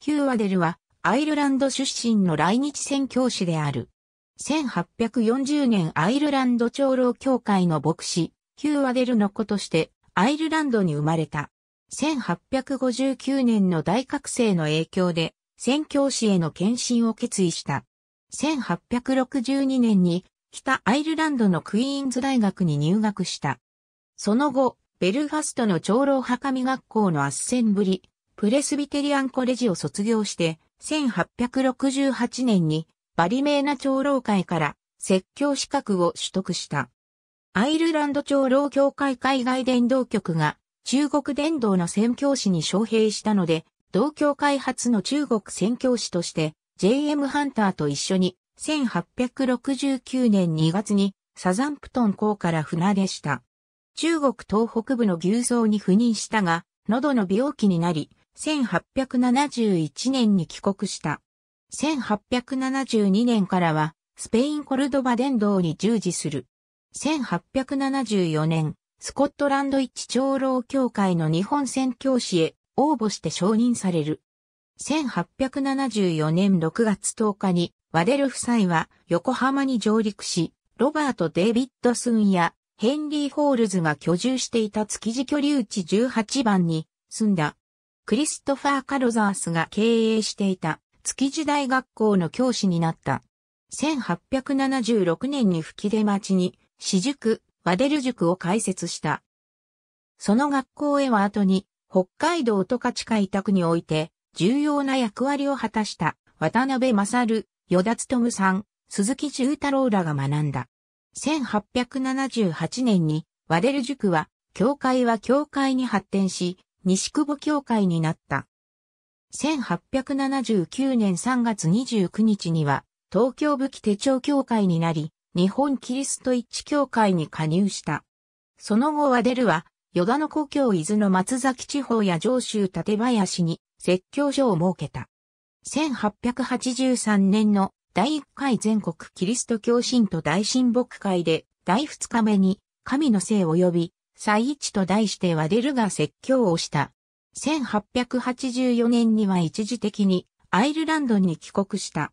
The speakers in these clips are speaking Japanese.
ヒューアデルはアイルランド出身の来日宣教師である。1840年アイルランド長老協会の牧師、ヒューアデルの子としてアイルランドに生まれた。1859年の大覚醒の影響で宣教師への献身を決意した。1862年に北アイルランドのクイーンズ大学に入学した。その後、ベルファストの長老墓見学校の圧旋ぶり、プレスビテリアンコレジを卒業して、1868年にバリメーナ長老会から説教資格を取得した。アイルランド長老協会海外伝道局が中国伝道の宣教師に招聘したので、同協会発の中国宣教師として JM ハンターと一緒に1869年2月にサザンプトン港から船出した。中国東北部の牛蔵に赴任したが、喉の病気になり、1871年に帰国した。1872年からは、スペインコルドバ伝道に従事する。1874年、スコットランド一長老協会の日本宣教師へ応募して承認される。1874年6月10日に、ワデル夫妻は横浜に上陸し、ロバート・デイビッド・スンやヘンリー・ホールズが居住していた築地居留地18番に住んだ。クリストファー・カロザースが経営していた築地大学校の教師になった。1876年に吹き出町に、私塾、ワデル塾を開設した。その学校へは後に、北海道十勝開宅において、重要な役割を果たした渡辺勝、与田勤さん、鈴木重太郎らが学んだ。1878年に、ワデル塾は、教会は教会に発展し、西久保教会になった。1879年3月29日には、東京武器手帳協会になり、日本キリスト一致協会に加入した。その後は出るは、ヨガの故郷伊豆の松崎地方や上州立林に説教所を設けた。1883年の第1回全国キリスト教信徒大親木会で第2日目に神の性及び再一と題してワデルが説教をした。1884年には一時的にアイルランドに帰国した。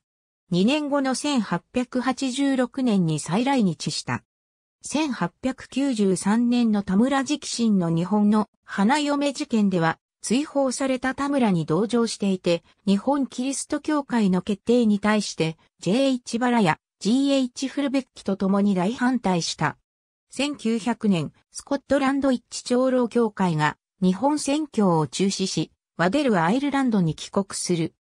2年後の1886年に再来日した。1893年の田村直進の日本の花嫁事件では追放された田村に同情していて、日本キリスト教会の決定に対して J.H. バラや G.H. フルベッキと共に大反対した。1900年、スコットランド一致長老協会が日本選挙を中止し、ワデルはアイルランドに帰国する。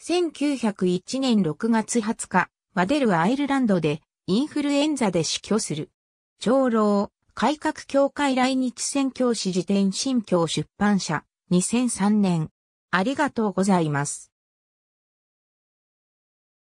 1901年6月20日、ワデルはアイルランドでインフルエンザで死去する。長老、改革協会来日選挙支持点新教出版社、2003年。ありがとうございます。